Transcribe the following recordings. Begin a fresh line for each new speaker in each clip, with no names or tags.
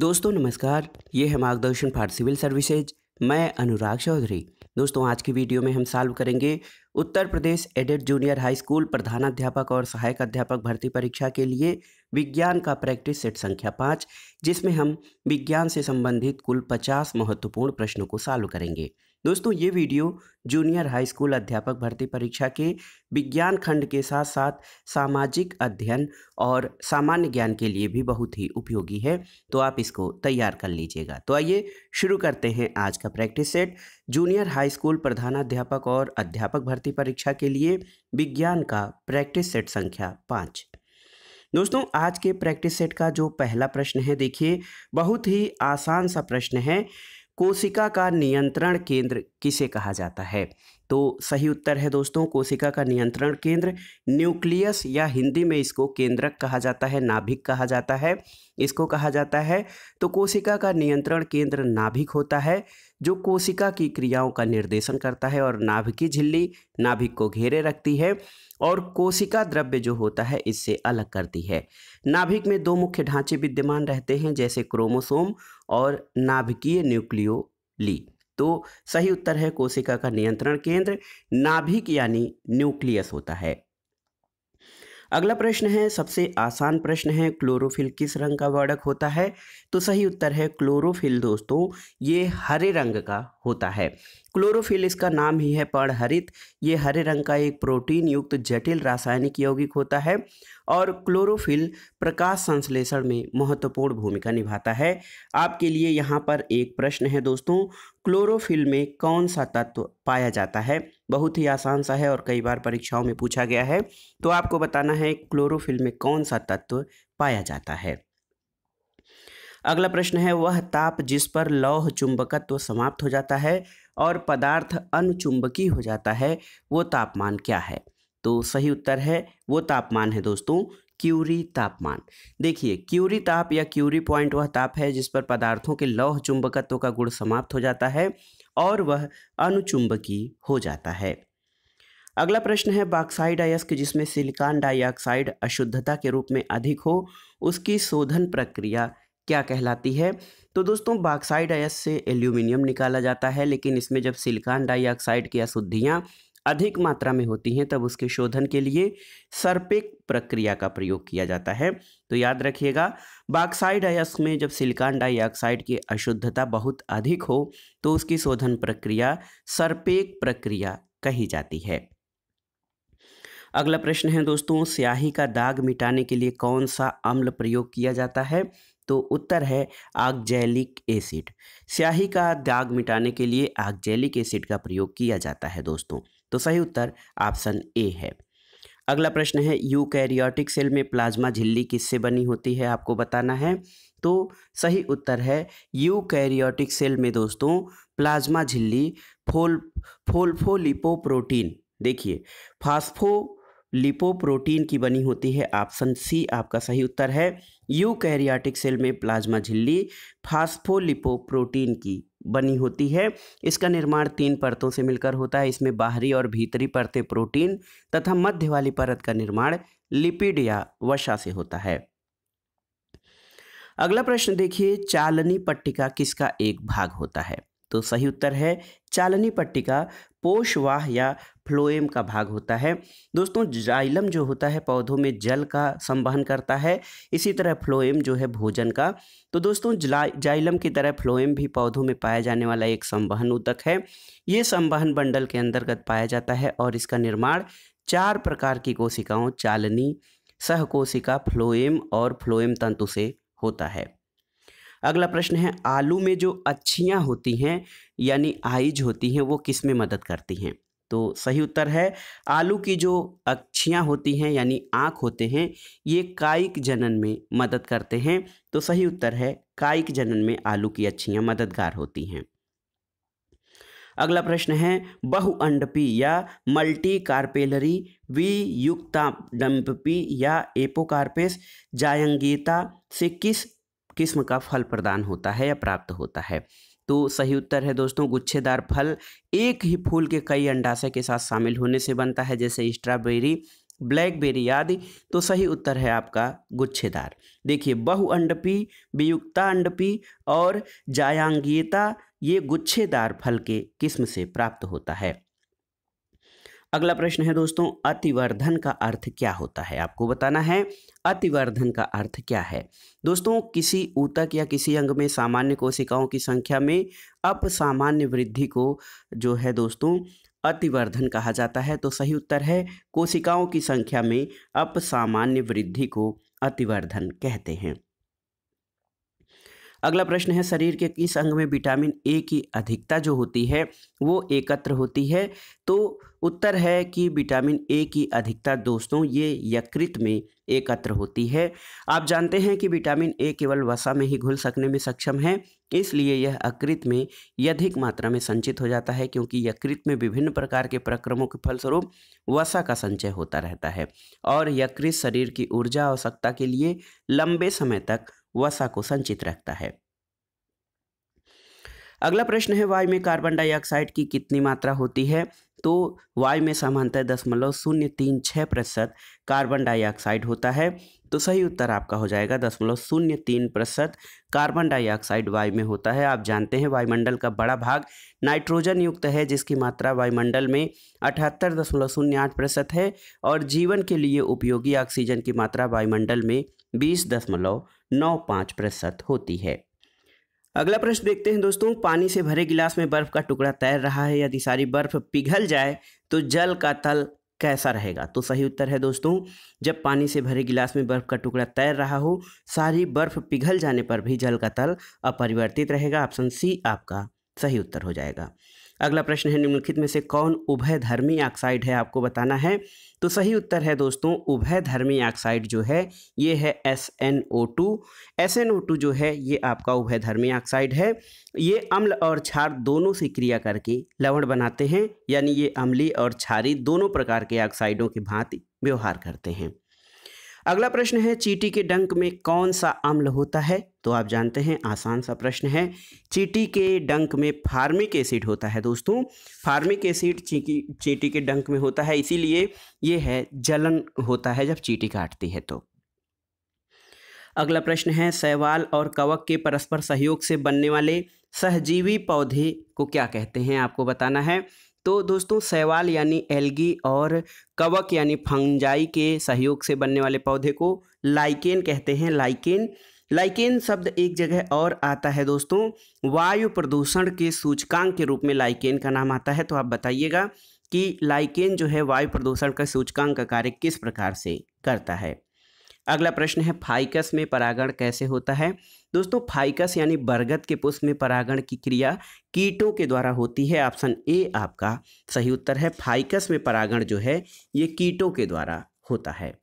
दोस्तों नमस्कार ये है मार्गदर्शन फॉर सिविल सर्विसेज मैं अनुराग चौधरी दोस्तों आज की वीडियो में हम सॉल्व करेंगे Uttar Pradesh aided junior high school प्रधानाध्यापक और सहायक अध्यापक भर्ती परीक्षा के लिए विज्ञान का प्रैक्टिस सेट संख्या पाँच जिसमें हम विज्ञान से संबंधित कुल पचास महत्वपूर्ण प्रश्नों को सॉल्व करेंगे दोस्तों ये वीडियो जूनियर हाई स्कूल अध्यापक भर्ती परीक्षा के विज्ञान खंड के साथ साथ सामाजिक अध्ययन और सामान्य ज्ञान के लिए भी बहुत ही उपयोगी है तो आप इसको तैयार कर लीजिएगा तो आइए शुरू करते हैं आज का practice set junior high school प्रधानाध्यापक और अध्यापक भर्ती परीक्षा के लिए विज्ञान का प्रैक्टिस सेट संख्या पाँच दोस्तों आज के प्रैक्टिस सेट का जो पहला प्रश्न है देखिए बहुत ही आसान सा प्रश्न है कोशिका का नियंत्रण केंद्र किसे कहा जाता है तो सही उत्तर है दोस्तों कोशिका का नियंत्रण केंद्र न्यूक्लियस या हिंदी में इसको केंद्रक कहा जाता है नाभिक कहा जाता है इसको कहा जाता है तो कोशिका का नियंत्रण केंद्र नाभिक होता है जो कोशिका की क्रियाओं का निर्देशन करता है और नाभ की झिल्ली नाभिक को घेरे रखती है और कोशिका द्रव्य जो होता है इससे अलग करती है नाभिक में दो मुख्य ढांचे विद्यमान रहते हैं जैसे क्रोमोसोम और नाभिकीय न्यूक्लियोली तो सही उत्तर है कोशिका का नियंत्रण केंद्र नाभिक यानी न्यूक्लियस होता है अगला प्रश्न है सबसे आसान प्रश्न है क्लोरोफिल किस रंग का वर्णक होता है तो सही उत्तर है क्लोरोफिल दोस्तों ये हरे रंग का होता है क्लोरोफिल इसका नाम ही है पर्णहरित ये हरे रंग का एक प्रोटीन युक्त जटिल रासायनिक यौगिक होता है और क्लोरोफिल प्रकाश संश्लेषण में महत्वपूर्ण भूमिका निभाता है आपके लिए यहाँ पर एक प्रश्न है दोस्तों क्लोरोफिल में कौन सा तत्व पाया जाता है बहुत ही आसान सा है और कई बार परीक्षाओं में पूछा गया है तो आपको बताना है क्लोरोफिल में कौन सा तत्व पाया जाता है अगला प्रश्न है वह ताप जिस पर लौह चुंबकत्व समाप्त हो जाता है और पदार्थ अनुचुंबकीय हो जाता है वो तापमान क्या है तो सही उत्तर है वो तापमान है दोस्तों क्यूरी तापमान देखिए क्यूरी ताप या क्यूरी पॉइंट वह ताप है जिस पर पदार्थों के लौह चुंबकत्व का गुण समाप्त हो जाता है और वह अनुचुंबकीय हो जाता है अगला प्रश्न है बाक्साइड अयस्क जिसमें सिलिकॉन डाइऑक्साइड अशुद्धता के रूप में अधिक हो उसकी शोधन प्रक्रिया क्या कहलाती है तो दोस्तों बाक्साइड अयस्क से एल्यूमिनियम निकाला जाता है लेकिन इसमें जब सिलिकॉन डाइऑक्साइड की अशुद्धियाँ अधिक मात्रा में होती हैं तब उसके शोधन के लिए सर्पिक प्रक्रिया का प्रयोग किया जाता है तो याद रखिएगा बाक्साइड अयस्क में जब सिलिकॉन डाइऑक्साइड की अशुद्धता बहुत अधिक हो तो उसकी शोधन प्रक्रिया सर्पेक प्रक्रिया कही जाती है अगला प्रश्न है दोस्तों स्याही का दाग मिटाने के लिए कौन सा अम्ल प्रयोग किया जाता है तो उत्तर है आगजेलिक एसिड स्याही का दाग मिटाने के लिए आगजैलिक एसिड का प्रयोग किया जाता है दोस्तों तो सही उत्तर ऑप्शन ए है अगला प्रश्न है यूकैरियोटिक सेल में प्लाज्मा झिल्ली किससे बनी होती है आपको बताना है तो सही उत्तर है यूकैरियोटिक सेल में दोस्तों प्लाज्मा झिल्ली फोल फोल्फोलिपोप्रोटीन देखिए फास्फो लिपोप्रोटीन की बनी होती है ऑप्शन सी आपका सही उत्तर है यूकैरियोटिक सेल में प्लाज्मा झिल्ली फास्फोलिपोप्रोटीन की बनी होती है इसका निर्माण तीन परतों से मिलकर होता है इसमें बाहरी और भीतरी परतें प्रोटीन तथा मध्य वाली परत का निर्माण लिपिड या वसा से होता है अगला प्रश्न देखिए चालनी पट्टिका किसका एक भाग होता है तो सही उत्तर है चालनी पट्टिका पोषवाह या फ्लोएम का भाग होता है दोस्तों जाइलम जो होता है पौधों में जल का संवहन करता है इसी तरह फ्लोएम जो है भोजन का तो दोस्तों जाइलम की तरह फ्लोएम भी पौधों में पाया जाने वाला एक संवहन उतक है ये संवहन बंडल के अंतर्गत पाया जाता है और इसका निर्माण चार प्रकार की कोशिकाओं चालनी सहकोशिका फ्लोएम और फ्लोएम तंतु से होता है अगला प्रश्न है आलू में जो अच्छियाँ होती हैं यानी आइज होती हैं वो किस में मदद करती हैं तो सही उत्तर है आलू की जो अक्षियाँ होती हैं यानी आँख होते हैं ये कायिक जनन में मदद करते हैं तो सही उत्तर है कायिक जनन में आलू की अक्षियाँ मददगार होती हैं अगला प्रश्न है बहुअंडपी या मल्टी कार्पेलरी युक्ता डम्पी या एपोकार्पेस जायंगीता से किस किस्म का फल प्रदान होता है या प्राप्त होता है तो सही उत्तर है दोस्तों गुच्छेदार फल एक ही फूल के कई अंडाशय के साथ शामिल होने से बनता है जैसे स्ट्रॉबेरी ब्लैकबेरी आदि तो सही उत्तर है आपका गुच्छेदार देखिए बहुअंडपी वियुक्ता अंडपी और जायांगीयता ये गुच्छेदार फल के किस्म से प्राप्त होता है अगला प्रश्न है दोस्तों अतिवर्धन का अर्थ क्या होता है आपको बताना है अतिवर्धन का अर्थ क्या है दोस्तों किसी ऊतक या किसी अंग में सामान्य कोशिकाओं की संख्या में अप सामान्य वृद्धि को जो है दोस्तों अतिवर्धन कहा जाता है तो सही उत्तर है कोशिकाओं की संख्या में अप सामान्य वृद्धि को अतिवर्धन कहते हैं अगला प्रश्न है शरीर के किस अंग में विटामिन ए की अधिकता जो होती है वो एकत्र होती है तो उत्तर है कि विटामिन ए की अधिकता दोस्तों ये यकृत में एकत्र होती है आप जानते हैं कि विटामिन ए केवल वसा में ही घुल सकने में सक्षम है इसलिए यह अकृत में अधिक मात्रा में संचित हो जाता है क्योंकि यकृत में विभिन्न प्रकार के प्रक्रमों के फलस्वरूप वसा का संचय होता रहता है और यकृत शरीर की ऊर्जा आवश्यकता के लिए लंबे समय तक वसा को संचित रखता है अगला प्रश्न है वायु में कार्बन डाइऑक्साइड की कितनी मात्रा होती है तो वायु में सामान्यतः दशमलव शून्य तीन छः प्रतिशत कार्बन डाइऑक्साइड होता है तो सही उत्तर आपका हो जाएगा दशमलव शून्य तीन प्रतिशत कार्बन डाइऑक्साइड वायु में होता है आप जानते हैं वायुमंडल का बड़ा भाग नाइट्रोजन युक्त है जिसकी मात्रा वायुमंडल में अठहत्तर दशमलव शून्य आठ प्रतिशत है और जीवन के लिए उपयोगी ऑक्सीजन की मात्रा वायुमंडल में बीस दशमलव नौ पाँच प्रतिशत होती है अगला प्रश्न देखते हैं दोस्तों पानी से भरे गिलास में बर्फ का टुकड़ा तैर रहा है यदि सारी बर्फ पिघल जाए तो जल का तल कैसा रहेगा तो सही उत्तर है दोस्तों जब पानी से भरे गिलास में बर्फ का टुकड़ा तैर रहा हो सारी बर्फ पिघल जाने पर भी जल का तल अपरिवर्तित रहेगा ऑप्शन सी आपका सही उत्तर हो जाएगा अगला प्रश्न है निम्नलिखित में से कौन उभय धर्मी ऑक्साइड है आपको बताना है तो सही उत्तर है दोस्तों उभय धर्मी ऑक्साइड जो है ये है S N O two S N O two जो है ये आपका उभय धर्मी ऑक्साइड है ये अम्ल और क्षार दोनों से क्रिया करके लवण बनाते हैं यानी ये अम्ली और क्षारी दोनों प्रकार के ऑक्साइडों की भांति व्यवहार करते हैं अगला प्रश्न है चीटी के डंक में कौन सा अम्ल होता है तो आप जानते हैं आसान सा प्रश्न है चीटी के डंक में फार्मिक एसिड होता है दोस्तों फार्मिक एसिड चीटी के डंक में होता है इसीलिए ये है जलन होता है जब चीटी काटती है तो अगला प्रश्न है सहवाल और कवक के परस्पर सहयोग से बनने वाले सहजीवी पौधे को क्या कहते हैं आपको बताना है तो दोस्तों सहवाल यानी एल्गी और कवक यानी फंजाई के सहयोग से बनने वाले पौधे को लाइकेन कहते हैं लाइकेन लाइकेन शब्द एक जगह और आता है दोस्तों वायु प्रदूषण के सूचकांक के रूप में लाइकेन का नाम आता है तो आप बताइएगा कि लाइकेन जो है वायु प्रदूषण का सूचकांक का कार्य किस प्रकार से करता है अगला प्रश्न है फाइकस में परागण कैसे होता है दोस्तों फाइकस यानी बरगद के पुष्प में परागण की क्रिया कीटों के द्वारा होती है ऑप्शन ए आपका सही उत्तर है फाइकस में परागण जो है ये कीटों के द्वारा होता है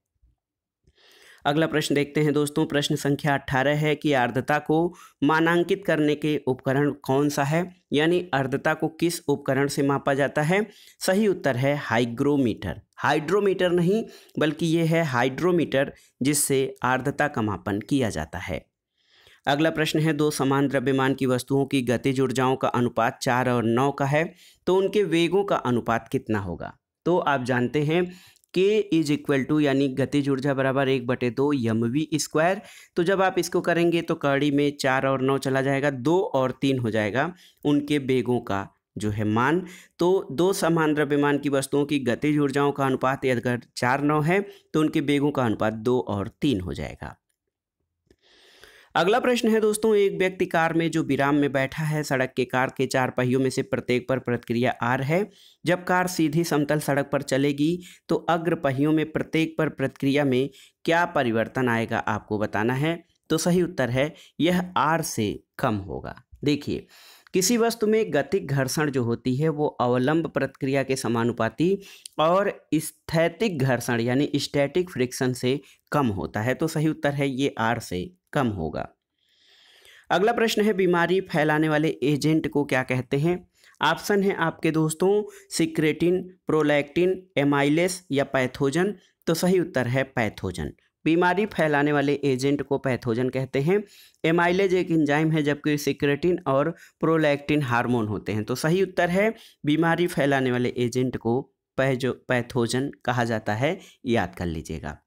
अगला प्रश्न देखते हैं दोस्तों प्रश्न संख्या अट्ठारह है कि आर्द्रता को मानांकित करने के उपकरण कौन सा है यानी आर्द्रता को किस उपकरण से मापा जाता है सही उत्तर है हाइग्रोमीटर हाइड्रोमीटर नहीं बल्कि ये है हाइड्रोमीटर जिससे आर्द्रता का मापन किया जाता है अगला प्रश्न है दो समान द्रव्यमान की वस्तुओं की गतिज ऊर्जाओं का अनुपात चार और नौ का है तो उनके वेगों का अनुपात कितना होगा तो आप जानते हैं के इज इक्वल टू यानी गतिज ऊर्जा बराबर एक बटे दो यम वी स्क्वायर तो जब आप इसको करेंगे तो कड़ी में चार और नौ चला जाएगा दो और तीन हो जाएगा उनके बेगों का जो है मान तो दो समान द्रव्यमान की वस्तुओं की गतिज ऊर्जाओं का अनुपात अगर चार नौ है तो उनके बेगों का अनुपात दो और तीन हो जाएगा अगला प्रश्न है दोस्तों एक व्यक्ति कार में जो विराम में बैठा है सड़क के कार के चार पहियों में से प्रत्येक पर प्रतिक्रिया आर है जब कार सीधी समतल सड़क पर चलेगी तो अग्र पहियों में प्रत्येक पर प्रतिक्रिया में क्या परिवर्तन आएगा आपको बताना है तो सही उत्तर है यह आर से कम होगा देखिए किसी वस्तु में गतिक घर्षण जो होती है वो अवलंब प्रतिक्रिया के समानुपाती और स्थैतिक घर्षण यानी स्टैटिक फ्रिक्शन से कम होता है तो सही उत्तर है ये आर से कम होगा अगला प्रश्न है बीमारी फैलाने वाले एजेंट को क्या कहते हैं ऑप्शन है आपके दोस्तों सिक्रेटिन प्रोलैक्टिन एमाइलेस या पैथोजन तो सही उत्तर है पैथोजन बीमारी फैलाने वाले एजेंट को पैथोजन कहते हैं एमाइलेज एक इंजाइम है जबकि सिक्रेटिन और प्रोलैक्टिन हार्मोन होते हैं तो सही उत्तर है बीमारी फैलाने वाले एजेंट को पैजो पैथोजन कहा जाता है याद कर लीजिएगा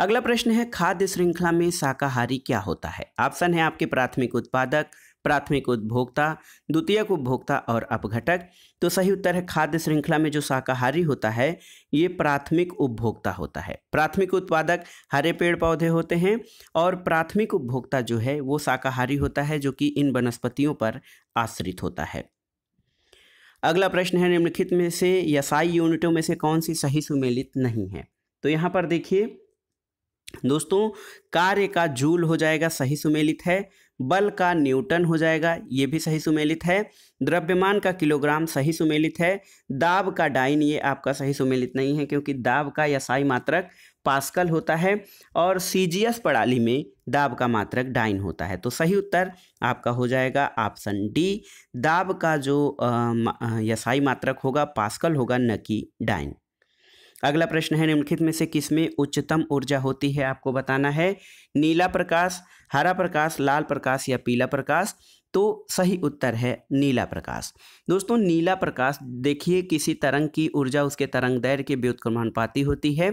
अगला प्रश्न है खाद्य श्रृंखला में शाकाहारी क्या होता है ऑप्शन है आपके प्राथमिक उत्पादक प्राथमिक उपभोक्ता द्वितीयक उपभोक्ता और अपघटक तो सही उत्तर है खाद्य श्रृंखला में जो शाकाहारी होता है ये प्राथमिक उपभोक्ता होता है प्राथमिक उत्पादक हरे पेड़ पौधे होते हैं और प्राथमिक उपभोक्ता जो है वो शाकाहारी होता है जो कि इन वनस्पतियों पर आश्रित होता है अगला प्रश्न है निम्नलिखित में से यसाई यूनिटों में से कौन सी सही सुमेलित नहीं है तो यहाँ पर देखिए दोस्तों कार्य का जूल हो जाएगा सही सुमेलित है बल का न्यूटन हो जाएगा ये भी सही सुमेलित है द्रव्यमान का किलोग्राम सही सुमेलित है दाब का डाइन ये आपका सही सुमेलित नहीं है क्योंकि दाब का साई मात्रक पास्कल होता है और सीजीएस प्रणाली में दाब का मात्रक डाइन होता है तो सही उत्तर आपका हो जाएगा ऑप्शन डी दाब का जो यसाई मात्रक होगा पास्कल होगा न कि डाइन अगला प्रश्न है निम्नलिखित में से किसमें उच्चतम ऊर्जा होती है आपको बताना है नीला प्रकाश हरा प्रकाश लाल प्रकाश या पीला प्रकाश तो सही उत्तर है नीला प्रकाश दोस्तों नीला प्रकाश देखिए किसी तरंग की ऊर्जा उसके तरंग दैर्घ्य के व्युत्क्रमानुपाती होती है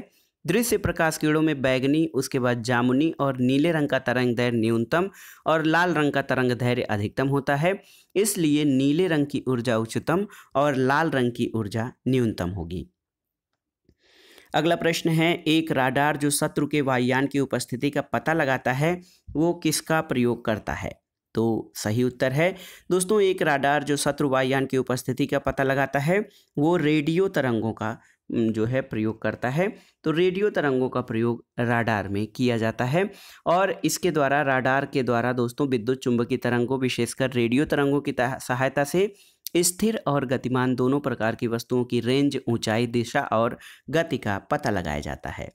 दृश्य प्रकाश किरणों में बैगनी उसके बाद जामुनी और नीले रंग का तरंग दैर्य न्यूनतम और लाल रंग का तरंग धैर्य अधिकतम होता है इसलिए नीले रंग की ऊर्जा उच्चतम और लाल रंग की ऊर्जा न्यूनतम होगी अगला प्रश्न है एक राडार जो शत्रु के वायुयान की उपस्थिति का पता लगाता है वो किसका प्रयोग करता है तो सही उत्तर है दोस्तों एक राडार जो शत्रु वायुयान की उपस्थिति का पता लगाता है वो रेडियो तरंगों का जो है प्रयोग करता है तो रेडियो तरंगों का प्रयोग राडार में किया जाता है और इसके द्वारा राडार के द्वारा दोस्तों विद्युत चुंबकीय तरंगों विशेषकर रेडियो तरंगों की सहायता से स्थिर और गतिमान दोनों प्रकार की वस्तुओं की रेंज ऊंचाई दिशा और गति का पता लगाया जाता है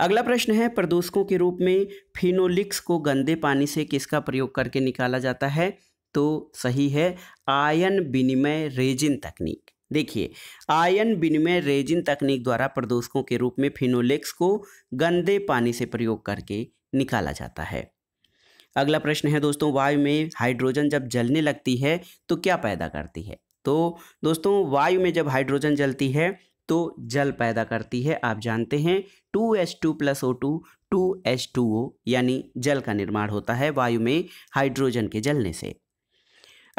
अगला प्रश्न है प्रदूषकों के रूप में फिनोलिक्स को गंदे पानी से किसका प्रयोग करके निकाला जाता है तो सही है आयन विनिमय रेजिन तकनीक देखिए आयन विनिमय रेजिन तकनीक द्वारा प्रदूषकों के रूप में फिनोलिक्स को गंदे पानी से प्रयोग करके निकाला जाता है अगला प्रश्न है दोस्तों वायु में हाइड्रोजन जब जलने लगती है तो क्या पैदा करती है तो दोस्तों वायु में जब हाइड्रोजन जलती है तो जल पैदा करती है आप जानते हैं two H two plus O two two H two O यानी जल का निर्माण होता है वायु में हाइड्रोजन के जलने से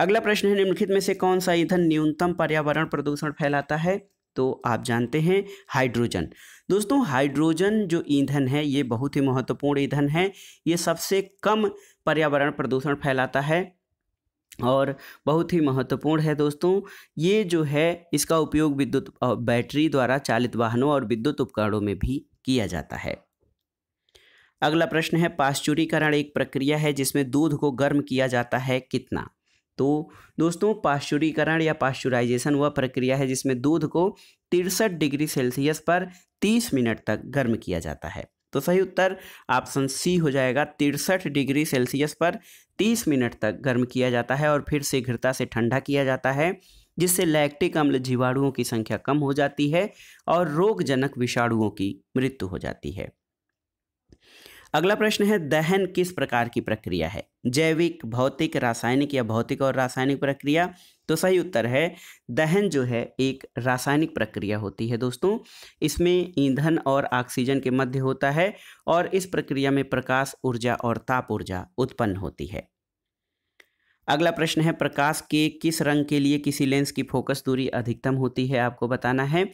अगला प्रश्न है निम्नलिखित में से कौन सा ईंधन न्यूनतम पर्यावरण प्रदूषण फैलाता है तो आप जानते हैं हाइड्रोजन दोस्तों हाइड्रोजन जो ईंधन है ये बहुत ही महत्वपूर्ण ईंधन है ये सबसे कम पर्यावरण प्रदूषण फैलाता है और बहुत ही महत्वपूर्ण है दोस्तों ये जो है इसका उपयोग विद्युत बैटरी द्वारा चालित वाहनों और विद्युत उपकरणों में भी किया जाता है अगला प्रश्न है पाश्चुरीकरण एक प्रक्रिया है जिसमें दूध को गर्म किया जाता है कितना तो दोस्तों पाश्चुरीकरण या पाश्चुराइजेशन वह प्रक्रिया है जिसमें दूध को तिरसठ डिग्री सेल्सियस पर तीस मिनट तक गर्म किया जाता है तो सही उत्तर ऑप्शन सी हो जाएगा तिरसठ डिग्री सेल्सियस पर तीस मिनट तक गर्म किया जाता है और फिर शीघ्रता से ठंडा किया जाता है जिससे लैक्टिक अम्ल जीवाणुओं की संख्या कम हो जाती है और रोगजनक विषाणुओं की मृत्यु हो जाती है अगला प्रश्न है दहन किस प्रकार की प्रक्रिया है जैविक भौतिक रासायनिक या भौतिक और रासायनिक प्रक्रिया तो सही उत्तर है दहन जो है एक रासायनिक प्रक्रिया होती है दोस्तों इसमें ईंधन और ऑक्सीजन के मध्य होता है और इस प्रक्रिया में प्रकाश ऊर्जा और ताप ऊर्जा उत्पन्न होती है अगला प्रश्न है प्रकाश के किस रंग के लिए किसी लेंस की फोकस दूरी अधिकतम होती है आपको बताना है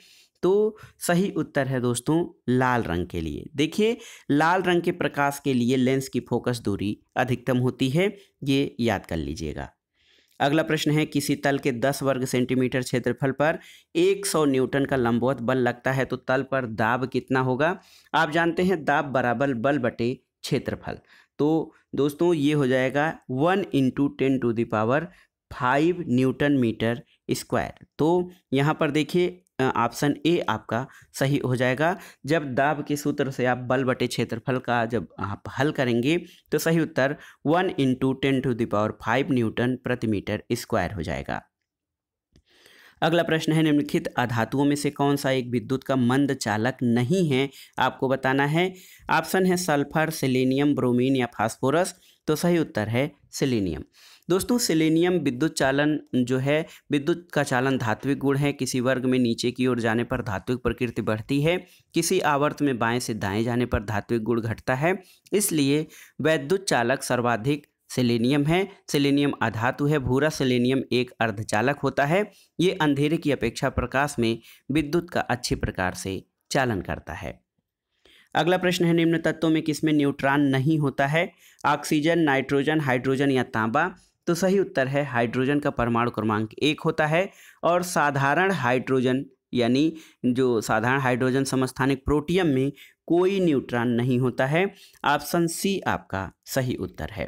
तो सही उत्तर है दोस्तों लाल रंग के लिए देखिए लाल रंग के प्रकाश के लिए लेंस की फोकस दूरी अधिकतम होती है ये याद कर लीजिएगा अगला प्रश्न है किसी तल के 10 वर्ग सेंटीमीटर क्षेत्रफल पर 100 न्यूटन का लंबवत बल लगता है तो तल पर दाब कितना होगा आप जानते हैं दाब बराबर बल बटे क्षेत्रफल तो दोस्तों ये हो जाएगा one into ten to the power five newton metre square तो यहाँ पर देखिए ऑप्शन ए आपका सही हो जाएगा जब दाब के सूत्र से आप बल बटे क्षेत्रफल का जब आप हल करेंगे तो सही उत्तर one into ten to the power five newton प्रति मीटर स्क्वायर हो जाएगा अगला प्रश्न है निम्नलिखित अधातुओं में से कौन सा एक विद्युत का मंद चालक नहीं है आपको बताना है ऑप्शन है सल्फर सिलेनियम ब्रोमीन या फास्फोरस तो सही उत्तर है सिलेनियम दोस्तों सेलेनियम विद्युत चालन जो है विद्युत का चालन धात्विक गुण है किसी वर्ग में नीचे की ओर जाने पर धात्विक प्रकृति बढ़ती है किसी आवर्त में बाएं से दाएं जाने पर धात्विक गुण घटता है इसलिए वैद्युत चालक सर्वाधिक सेलेनियम है सेलेनियम अधातु है भूरा सेलेनियम एक अर्धचालक होता है ये अंधेरे की अपेक्षा प्रकाश में विद्युत का अच्छी प्रकार से चालन करता है अगला प्रश्न है निम्न तत्वों में किसमें न्यूट्रॉन नहीं होता है ऑक्सीजन नाइट्रोजन हाइड्रोजन या तांबा तो सही उत्तर है हाइड्रोजन का परमाणु क्रमांक एक होता है और साधारण हाइड्रोजन यानी जो साधारण हाइड्रोजन समस्थानिक प्रोटियम में कोई न्यूट्रॉन नहीं होता है ऑप्शन सी आपका सही उत्तर है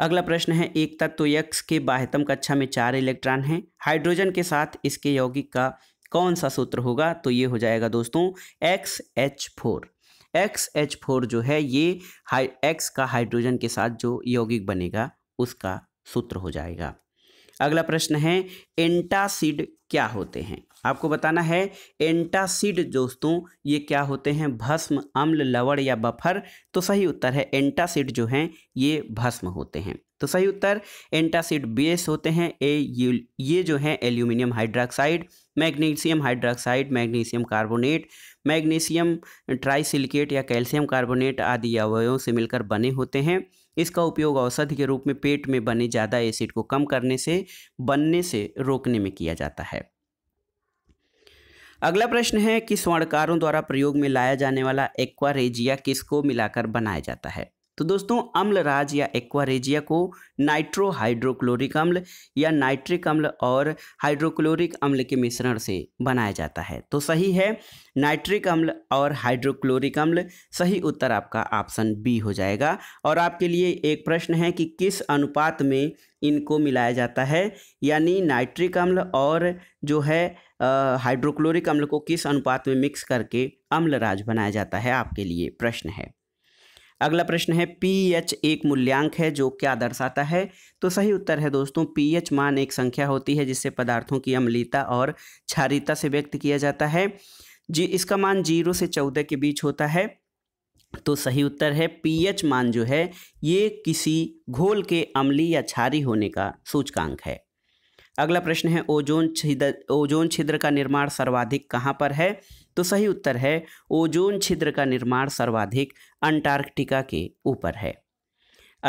अगला प्रश्न है एक तत्व यक्ष के बाह्यतम कक्षा में चार इलेक्ट्रॉन हैं हाइड्रोजन के साथ इसके यौगिक का कौन सा सूत्र होगा तो ये हो जाएगा दोस्तों X H four X H four जो है ये हाई एक्स का हाइड्रोजन के साथ जो यौगिक बनेगा उसका सूत्र हो जाएगा अगला प्रश्न है एंटासिड क्या होते हैं आपको बताना है एंटासिड दोस्तों ये क्या होते हैं भस्म अम्ल लवण या बफर तो सही उत्तर है एंटासिड जो हैं ये भस्म होते हैं तो सही उत्तर एंटासिड बेस होते हैं ए ये जो है aluminium hydroxide magnesium hydroxide magnesium carbonate magnesium trisilicate या कैल्शियम कार्बोनेट आदि अवयों से मिलकर बने होते हैं इसका उपयोग औषधि के रूप में पेट में बने ज़्यादा एसिड को कम करने से बनने से रोकने में किया जाता है अगला प्रश्न है कि स्वर्णकारों द्वारा प्रयोग में लाया जाने वाला एक्वारेजिया किसको मिलाकर बनाया जाता है तो दोस्तों अम्ल राज या एक्वारेजिया को नाइट्रो हाइड्रोक्लोरिक अम्ल या नाइट्रिक अम्ल और हाइड्रोक्लोरिक अम्ल के मिश्रण से बनाया जाता है तो सही है नाइट्रिक अम्ल और हाइड्रोक्लोरिक अम्ल सही उत्तर आपका ऑप्शन बी हो जाएगा और आपके लिए एक प्रश्न है कि किस अनुपात में इनको मिलाया जाता है यानी नाइट्रिक अम्ल और जो है हाइड्रोक्लोरिक अम्ल को किस अनुपात में मिक्स करके अम्ल राज बनाया जाता है आपके लिए प्रश्न है अगला प्रश्न है पीएच एक मूल्यांक है जो क्या दर्शाता है तो सही उत्तर है दोस्तों पीएच मान एक संख्या होती है जिससे पदार्थों की अम्लीता और क्षारिता से व्यक्त किया जाता है जी इसका मान जीरो से चौदह के बीच होता है तो सही उत्तर है पीएच मान जो है ये किसी घोल के अम्ली या क्षारी होने का सूचकांक है अगला प्रश्न है ओजोन छिद्र ओजोन छिद्र का निर्माण सर्वाधिक कहाँ पर है तो सही उत्तर है ओजोन छिद्र का निर्माण सर्वाधिक अंटार्कटिका के ऊपर है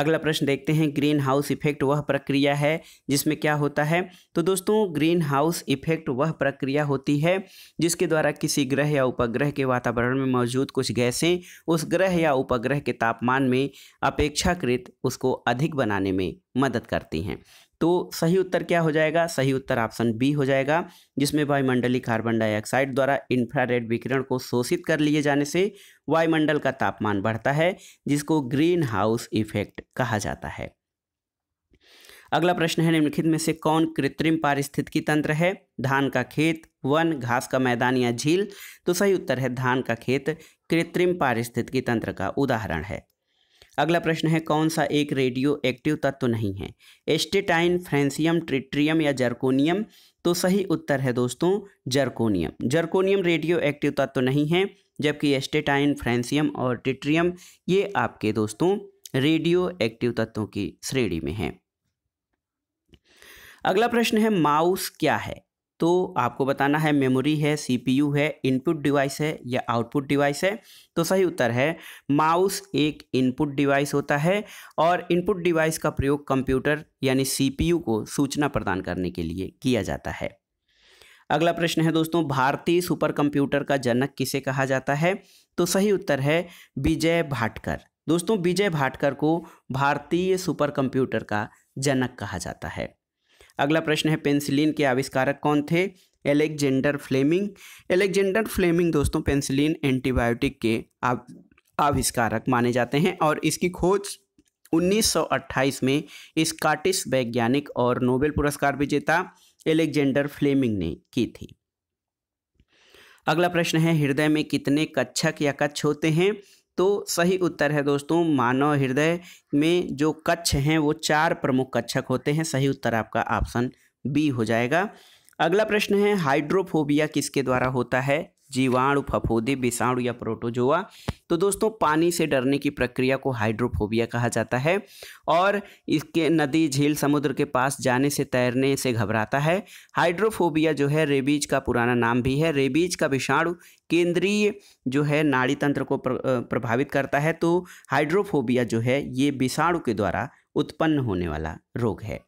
अगला प्रश्न देखते हैं ग्रीन हाउस इफेक्ट वह प्रक्रिया है जिसमें क्या होता है तो दोस्तों ग्रीन हाउस इफेक्ट वह प्रक्रिया होती है जिसके द्वारा किसी ग्रह या उपग्रह के वातावरण में मौजूद कुछ गैसें उस ग्रह या उपग्रह के तापमान में अपेक्षाकृत उसको अधिक बनाने में मदद करती हैं तो सही उत्तर क्या हो जाएगा सही उत्तर ऑप्शन बी हो जाएगा जिसमें वायुमंडलीय कार्बन डाइऑक्साइड द्वारा इंफ्रारेड विकिरण को शोषित कर लिए जाने से वायुमंडल का तापमान बढ़ता है जिसको ग्रीन हाउस इफेक्ट कहा जाता है अगला प्रश्न है निम्नलिखित में से कौन कृत्रिम पारिस्थितिकी तंत्र है धान का खेत वन घास का मैदान या झील तो सही उत्तर है धान का खेत कृत्रिम पारिस्थितिकी तंत्र का उदाहरण है अगला प्रश्न है कौन सा एक रेडियो एक्टिव तत्व नहीं है एस्टेटाइन फ्रेंसियम ट्रिट्रियम या जर्कोनियम तो सही उत्तर है दोस्तों जर्कोनियम जर्कोनियम रेडियो एक्टिव तत्व नहीं है जबकि एस्टेटाइन फ्रेंसियम और ट्रिट्रियम ये आपके दोस्तों रेडियो एक्टिव तत्वों की श्रेणी में है अगला प्रश्न है माउस क्या है तो आपको बताना है मेमोरी है सीपीयू है इनपुट डिवाइस है या आउटपुट डिवाइस है तो सही उत्तर है माउस एक इनपुट डिवाइस होता है और इनपुट डिवाइस का प्रयोग कंप्यूटर यानी सीपीयू को सूचना प्रदान करने के लिए किया जाता है अगला प्रश्न है दोस्तों भारतीय सुपर कंप्यूटर का जनक किसे कहा जाता है तो सही उत्तर है विजय भाटकर दोस्तों विजय भाटकर को भारतीय सुपर कंप्यूटर का जनक कहा जाता है अगला प्रश्न है पेंसिलिन के आविष्कारक कौन थे एलेक्जेंडर फ्लेमिंग एलेक्जेंडर फ्लेमिंग दोस्तों पेंसिलिन एंटीबायोटिक के आविष्कारक माने जाते हैं और इसकी खोज 1928 में स्काटिश वैज्ञानिक और नोबेल पुरस्कार विजेता एलेक्जेंडर फ्लेमिंग ने की थी अगला प्रश्न है हृदय में कितने कच्छक या कच्छ होते हैं तो सही उत्तर है दोस्तों मानव हृदय में जो कक्ष हैं वो चार प्रमुख कक्षक होते हैं सही उत्तर आपका ऑप्शन बी हो जाएगा अगला प्रश्न है हाइड्रोफोबिया किसके द्वारा होता है जीवाणु फफूदी विषाणु या प्रोटोजोआ तो दोस्तों पानी से डरने की प्रक्रिया को हाइड्रोफोबिया कहा जाता है और इसके नदी झील समुद्र के पास जाने से तैरने से घबराता है हाइड्रोफोबिया जो है रेबीज का पुराना नाम भी है रेबीज का विषाणु केंद्रीय जो है नाड़ी तंत्र को प्रभावित करता है तो हाइड्रोफोबिया जो है ये विषाणु के द्वारा उत्पन्न होने वाला रोग है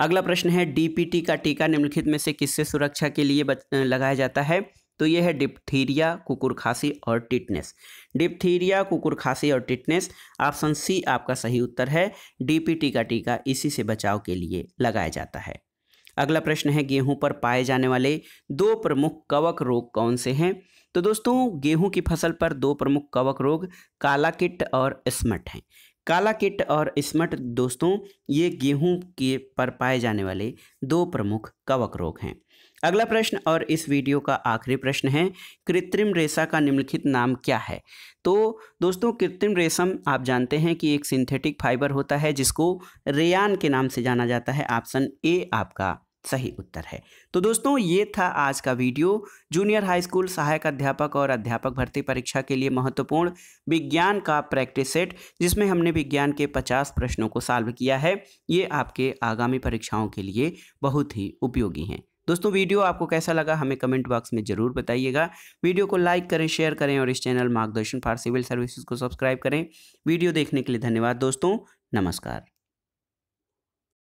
अगला प्रश्न है डीपीटी का टीका निम्नलिखित में से किससे सुरक्षा के लिए लगाया जाता है तो यह है डिप्थीरिया कुकुर खांसी और टिटनेस डिप्थीरिया कुकुर खांसी और टिटनेस ऑप्शन सी आपका सही उत्तर है डीपीटी का टीका इसी से बचाव के लिए लगाया जाता है अगला प्रश्न है गेहूं पर पाए जाने वाले दो प्रमुख कवक रोग कौन से हैं तो दोस्तों गेहूं की फसल पर दो प्रमुख कवक रोग काला किट और स्मट हैं काला किट और स्मट दोस्तों ये गेहूं के पर पाए जाने वाले दो प्रमुख कवक रोग हैं अगला प्रश्न और इस वीडियो का आखिरी प्रश्न है कृत्रिम रेशा का निम्नलिखित नाम क्या है तो दोस्तों कृत्रिम रेशम आप जानते हैं कि एक सिंथेटिक फाइबर होता है जिसको रेयान के नाम से जाना जाता है ऑप्शन ए आपका सही उत्तर है तो दोस्तों ये था आज का वीडियो जूनियर हाई स्कूल सहायक अध्यापक और अध्यापक भर्ती परीक्षा के लिए महत्वपूर्ण विज्ञान का प्रैक्टिस सेट जिसमें हमने विज्ञान के 50 प्रश्नों को सॉल्व किया है ये आपके आगामी परीक्षाओं के लिए बहुत ही उपयोगी हैं दोस्तों वीडियो आपको कैसा लगा हमें कमेंट बॉक्स में ज़रूर बताइएगा वीडियो को लाइक करें शेयर करें और इस channel Margdarshan for civil services को सब्सक्राइब करें वीडियो देखने के लिए धन्यवाद दोस्तों नमस्कार